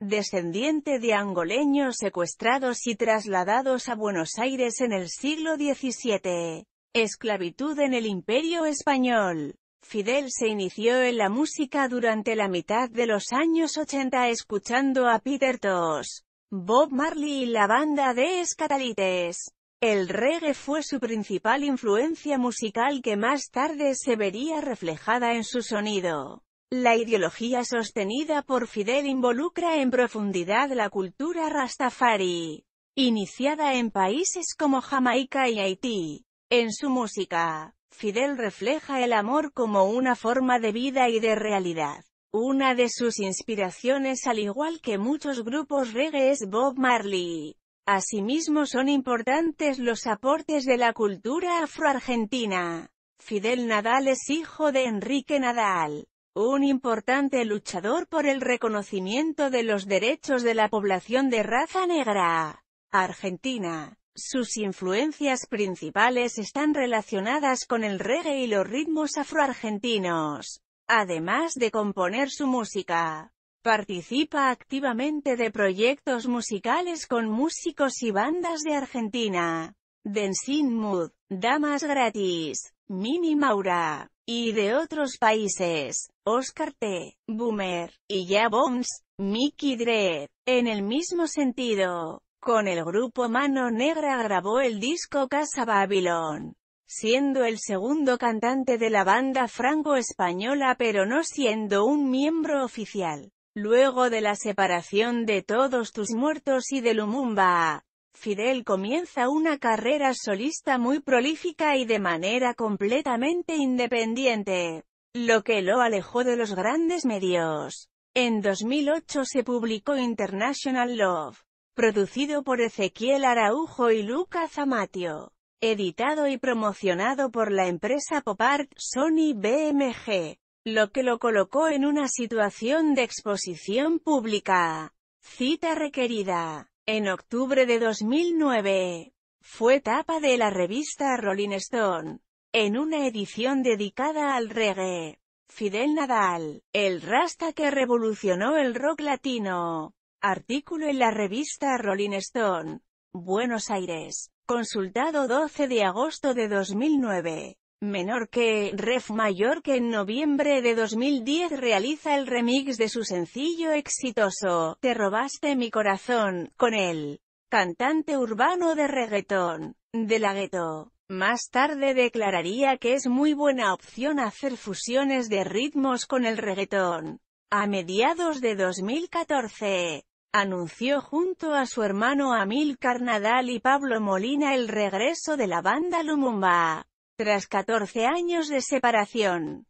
descendiente de angoleños secuestrados y trasladados a Buenos Aires en el siglo XVII. Esclavitud en el Imperio Español. Fidel se inició en la música durante la mitad de los años 80 escuchando a Peter Tosh, Bob Marley y la banda de Escatalites. El reggae fue su principal influencia musical que más tarde se vería reflejada en su sonido. La ideología sostenida por Fidel involucra en profundidad la cultura rastafari, iniciada en países como Jamaica y Haití. En su música, Fidel refleja el amor como una forma de vida y de realidad. Una de sus inspiraciones al igual que muchos grupos reggae es Bob Marley. Asimismo son importantes los aportes de la cultura afroargentina. Fidel Nadal es hijo de Enrique Nadal, un importante luchador por el reconocimiento de los derechos de la población de raza negra. Argentina. Sus influencias principales están relacionadas con el reggae y los ritmos afroargentinos, además de componer su música. Participa activamente de proyectos musicales con músicos y bandas de Argentina. denzin Mood, Damas Gratis, Mimi Maura, y de otros países, Oscar T. Boomer, y Ya Bones, Mickey Dredd. En el mismo sentido, con el grupo Mano Negra grabó el disco Casa Babilón, siendo el segundo cantante de la banda franco-española pero no siendo un miembro oficial. Luego de la separación de Todos Tus Muertos y de Lumumba, Fidel comienza una carrera solista muy prolífica y de manera completamente independiente, lo que lo alejó de los grandes medios. En 2008 se publicó International Love, producido por Ezequiel Araujo y Luca Zamatio, editado y promocionado por la empresa pop art Sony BMG, lo que lo colocó en una situación de exposición pública. Cita requerida. En octubre de 2009, fue tapa de la revista Rolling Stone, en una edición dedicada al reggae. Fidel Nadal, el rasta que revolucionó el rock latino. Artículo en la revista Rolling Stone. Buenos Aires. Consultado 12 de agosto de 2009 menor que Ref Mayor que en noviembre de 2010 realiza el remix de su sencillo exitoso, Te robaste mi corazón, con el cantante urbano de reggaetón, de la gueto. Más tarde declararía que es muy buena opción hacer fusiones de ritmos con el reggaetón. A mediados de 2014, anunció junto a su hermano Amil Carnadal y Pablo Molina el regreso de la banda Lumumba. Tras 14 años de separación,